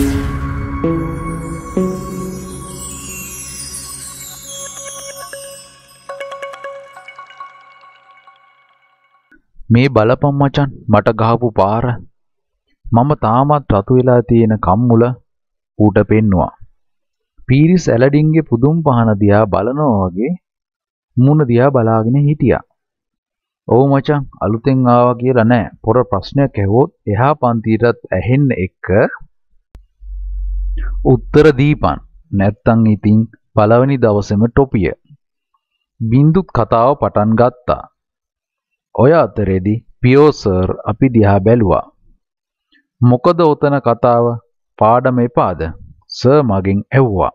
මේ බලපම් මචන් මට ගහපු පාර මම තාමත් රතු වෙලා තියෙන කම්මුල ඌට පෙන්නවා. පීරිස් ඇලඩින්ගේ පුදුම් පහන දිහා බලනවා වගේ මුණ දිහා බලාගෙන හිටියා. "ඔව් මචං අලුතෙන් ආවා කියලා නෑ. පොර ප්‍රශ්නයක් ඇහුවොත් එහා පන්තියටත් ඇහෙන්න එක උත්තර දීපන්. නැත්තං ඉතින් පළවෙනි දවසේම ටොපිය. බින්දුත් කතාව පටන් ගත්තා. ඔය අතරේදී පියෝ සර් අපි දිහා බැලුවා. මොකද ඔතන කතාව පාඩම එපාද? සර් මගෙන් ඇව්වා.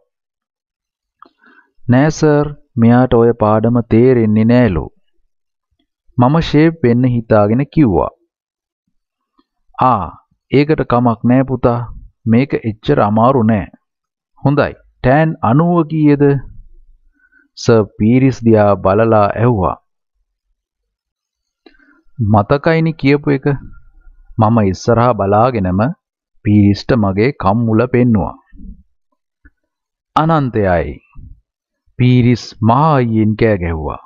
නෑ සර් මෙයාට ඔය පාඩම තේරෙන්නේ නෑලු. මම ෂේප් වෙන්න හිතාගෙන කිව්වා. ආ ඒකට කමක් නෑ පුතා මේක එච්චර අමාරු නෑ. හොඳයි. ටෑන් 90 කීයේද? සර් පීරිස් දිහා බලලා ඇහුවා. මතකයිනි කියපු එක. මම ඉස්සරහා බලාගෙනම පීරිස්ට මගේ කම්මුල පෙන්නවා. අනන්තයයි. පීරිස් මහායියෙන් කෑ ගැහුවා.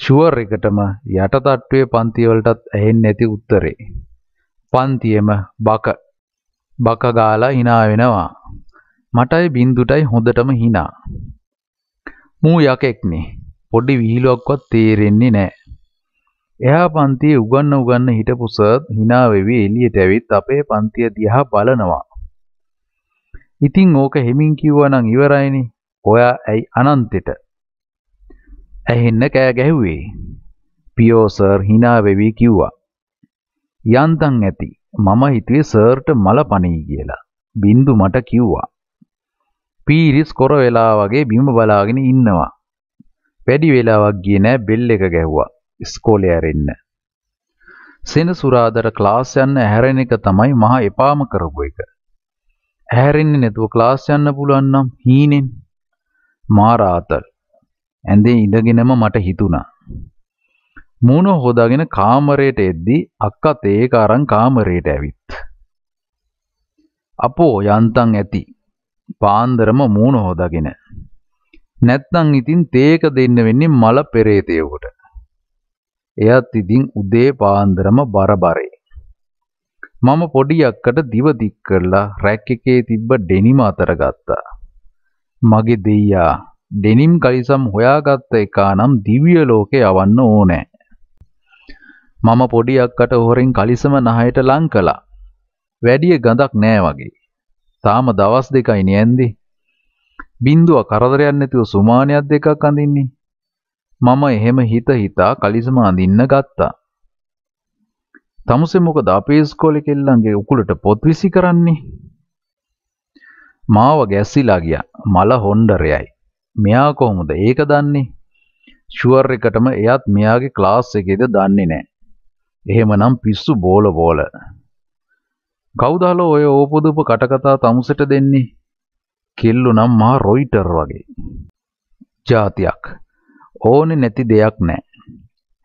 ෂුවර් එකටම යටතට්ටුවේ පන්තිවලටත් ඇහෙන්නේ නැති උත්තරේ. පන්තියේම බක බක ගාලා hina වෙනවා. මටයි බින්දුටයි හොඳටම hina. මූ යකෙක්නේ. පොඩි විහිළුවක්වත් තේරෙන්නේ නැහැ. එහා පන්තියේ උගන්න උගන්න හිටපු සර් hina වෙවි එළියට ඇවිත් අපේ පන්තිය දිහා බලනවා. ඉතින් ඕක හෙමින් කිව්වනම් ඉවරයිනේ. ඔයා ඇයි අනන්තෙට? ඇහෙන්න කෑ ගැහුවේ. පියෝ සර් hina වෙවි කිව්වා. යන්තම් ඇති. මම හිතුවේ සර්ට මල පණී කියලා. බින්දු මට කිව්වා. පීරිස් කොර වෙලා වගේ බිම බලාගෙන ඉන්නවා. වැඩි වෙලාවක් ගියේ නෑ බෙල් එක ගැහුවා. ඉස්කෝලේ ඇරෙන්න. සෙනසුරාදර ක්ලාස් යන්න ඇහැරෙන එක තමයි මහා එපාම කරපු එක. ඇහැරෙන්නේ නැතුව ක්ලාස් යන්න පුළුවන් නම් හීනෙන්. මා රාතල්. ඇඳේ ඉඳගෙනම මට හිතුණා. මූණ හොදාගෙන කාමරයට එද්දී අක්කත් ඒක අරන් කාමරයට ඇවිත්. අපෝ යන්තම් ඇති. පාන්දරම මූණ හොදාගෙන. නැත්නම් ඉතින් තේක දෙන්න වෙන්නේ මල පෙරේතයෙකුට. එයත් ඉතින් උදේ පාන්දරම බරබරේ. මම පොඩි අක්කට දිව දික් කරලා රැක් එකේ තිබ්බ ඩෙනිම අතර ගත්තා. මගේ දෙයියා ඩෙනිම් කලිසම් හොයාගත්ත එකා නම් දිව්‍ය ලෝකේ යවන්න ඕනේ. මම පොඩි අක්කට හොරෙන් කලිසම නහයට ලං කළා. වැඩිය ගඳක් නෑ වගේ. තාම දවස් දෙකයි නෑන්දි. බින්දුව කරදරයක් නැතිව සුමානියක් දෙකක් අඳින්නේ. මම එහෙම හිත හිතා කලිසම අඳින්න ගත්තා. තමුසේ මොකද අපේ ඉස්කෝලේ කෙල්ලන්ගේ උකුලට පොත් විසි කරන්නේ? මාව ගැස්සිලා ගියා. මල හොණ්ඩරයයි. මෙයා කොහොමද ඒක දන්නේ? ෂුවර් එකටම එයත් මෙයාගේ ක්ලාස් එකේද දන්නේ නැහැ. එහෙමනම් පිස්සු බෝල බෝල. කවුදාල ඔය ඕපදුප කටකතා තමුසට දෙන්නේ? කෙල්ලු නම් මා රොයිටර් වගේ. જાතියක්. ඕනේ නැති දෙයක් නැහැ.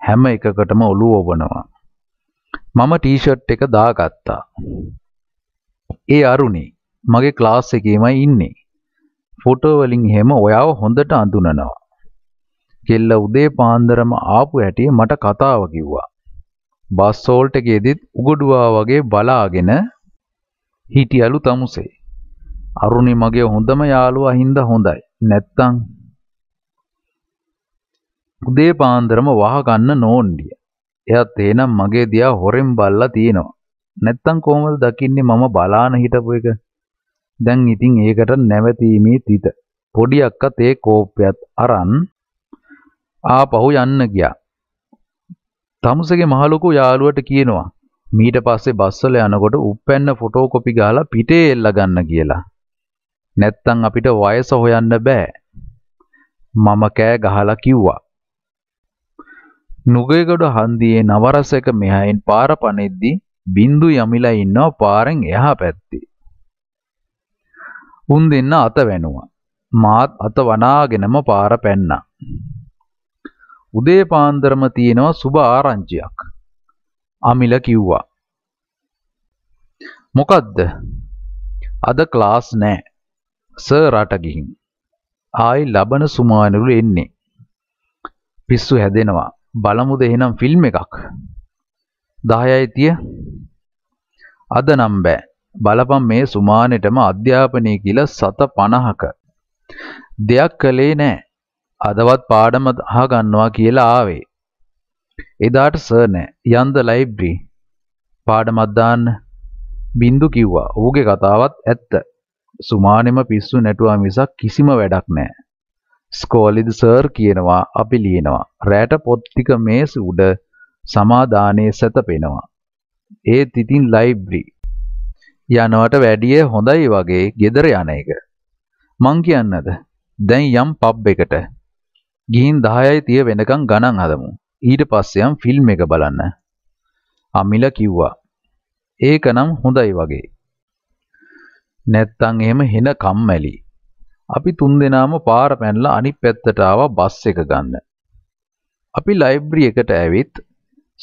හැම එකකටම ඔළුව ඔබනවා. මම ටී-ෂර්ට් එක දාගත්තා. ඒ අරුණි මගේ ක්ලාස් එකේමයි ඉන්නේ. ෆොටෝ වලින් එහෙම ඔයාව හොඳට අඳුනනවා. කෙල්ල උදේ පාන්දරම ආපු හැටි මට කතාව කිව්වා. බස් සෝල්ට් එකේදීත් උගඩුවා වගේ බලාගෙන හිටියලු තමුසේ. අරුණි මගේ හොඳම යාළුවා හින්දා හොඳයි. නැත්තම් උදේ පාන්දරම වහගන්න නෝන්ඩිය. එයත් එනම් මගේ දියා හොරෙන් බල්ලා තියෙනවා. නැත්තම් කොහොමද දකින්නේ මම බලාන හිටපු එක? දැන් ඉතින් ඒකට නැවතීමේ තිත. පොඩි අක්කත් ඒ කෝප්පයත් අරන් ආපහු යන්න ගියා. තමුසගේ මහලොකු යාළුවට කියනවා මීට පස්සේ බස්වල යනකොට උප්පැන්න ෆොටෝකොපි ගහලා පිටේ එල්ල ගන්න කියලා. නැත්තම් අපිට වයස හොයන්න බෑ. මම කෑ ගහලා කිව්වා. නුගේගොඩ හන්දියේ නවරසක මෙහායින් පාර පනෙද්දී බින්දු යමිලා ඉන්නවා පාරෙන් එහා පැත්තේ. උන් දෙන්න අත වැනුවා. මාත් අත වනාගෙනම පාර පැන්නා. උදේ පාන්දරම තියෙනවා සුබ ආරංචියක්. අමිල කිව්වා. මොකද්ද? අද ක්ලාස් නෑ. සර්ට ගිහින්. ආයි ලබන සුමානලු එන්නේ. පිස්සු හැදෙනවා. බලමුද එහෙනම් ෆිල්ම් එකක්. 10යි 30. අද නම් බෑ. බලපන් මේ සුමානෙටම අධ්‍යාපනය කියලා සත 50ක. දෙයක් කළේ නෑ. අදවත් පාඩම අහගන්නවා කියලා ආවේ. එදාට සර් නෑ යන්ද ලයිබ්‍රි පාඩමක් දාන්න බින්දු කිව්වා. ඌගේ කතාවත් ඇත්ත. සුමානෙම පිස්සු නැටුවා මිසක් කිසිම වැඩක් නෑ. ස්කෝලිද සර් කියනවා අපි ලියනවා. රැට පොත් ටික මේස උඩ සමාදානයේ සැතපෙනවා. ඒත් ඉතින් ලයිබ්‍රි යනවට වැඩිය හොඳයි වගේ gedara යන එක. මං කියන්නද දැන් යම් පබ් එකට ගිහින් 10යි 30 වෙනකන් ගණන් හදමු. ඊට පස්සේ යම් ෆිල්ම් එක බලන්න. අමිල කිව්වා. ඒකනම් හොඳයි වගේ. නැත්තම් එහෙම හෙන කම්මැලි. අපි තුන්දෙනාම පාර පැනලා අනිත් පැත්තට ආවා බස් එක ගන්න. අපි ලයිබ්‍රරි එකට ඇවිත්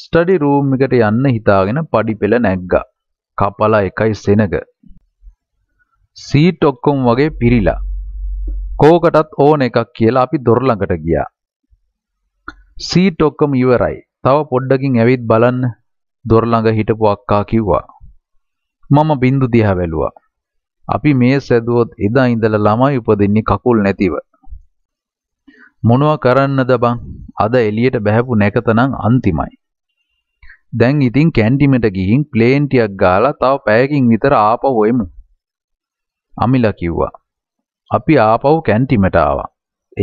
ස්ටඩි රූම් එකට යන්න හිතාගෙන පඩි පෙළ නැග්ගා. කපලා එකයි සෙනග. සීට් ඔක්කොම වගේ පිරිලා කෝකටත් ඕන එකක් කියලා අපි දොර ළඟට ගියා. සීට් ඔක්කොම ඉවරයි. තව පොඩ්ඩකින් ඇවිත් බලන්න දොර ළඟ හිටපු අක්කා කිව්වා. මම බින්දු දිහා බැලුවා. අපි මේ සැදුවොත් එදා ඉඳලා ළමයි උපදින්නේ කකුල් නැතිව. මොනවා කරන්නද බං? අද එළියට බහැපු නැකතනම් අන්තිමයි. දැන් ඉතින් කැන්ටිමට ගිහින් ප්ලේන් ටිකක් ගාලා තව පැයකින් විතර ආපහු එමු. අමිලා කිව්වා. අපි ආපහු කැන්ටිමට ආවා.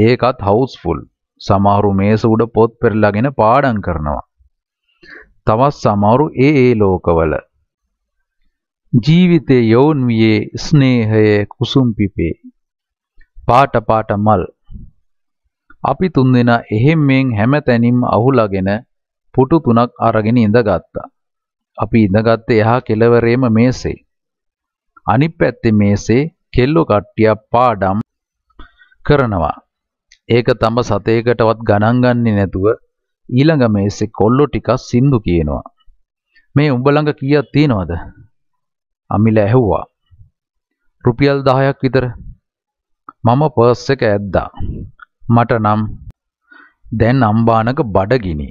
ඒකත් හවුස්ෆුල්. සමහරු මේස උඩ පොත් පෙරලාගෙන පාඩම් කරනවා. තවත් සමහරු ඒ ඒ ලෝකවල ජීවිතයේ යොවුන් වියේ ස්නේහය කුසුම් පිපේ. පාට පාට මල්. අපි තුන්දෙනා එහෙම් මෙන් හැමතැනින්ම අහුලාගෙන පුටු තුනක් අරගෙන ඉඳගත්තා. අපි ඉඳගත්තේ එහා කෙළවරේම මේසේ. අනිත් පැත්තේ මේසේ කෙල්ලෝ කට්ටියක් පාඩම් කරනවා. ඒක තම සතේකටවත් ගණන් ගන්නේ නැතුව ඊළඟ මේසේ කොල්ලෝ ටිකක් සින්දු කියනවා. මේ උඹ ළඟ කීයක් තියෙනවද? අමිල ඇහුවා. රුපියල් 10ක් විතර. මම පර්ස් එක ඇද්දා. මට නම් දැන් අම්බානක බඩගිනි.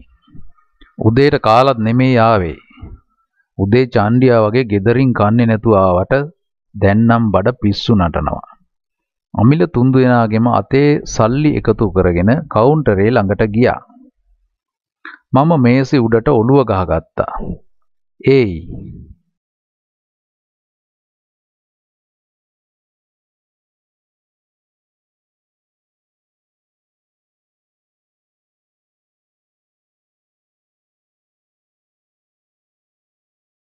උදේට කාලත් නෙමේ ආවේ. උදේ චාන්ඩියා වගේ gederin කන්නේ නැතුව ආවට දැන්නම් බඩ පිස්සු නටනවා. අමිල තුන්දු දෙනාගෙම අතේ සල්ලි එකතු කරගෙන කවුන්ටරේ ළඟට ගියා. මම මේසෙ උඩට ඔළුව ගහගත්තා. "ඒයි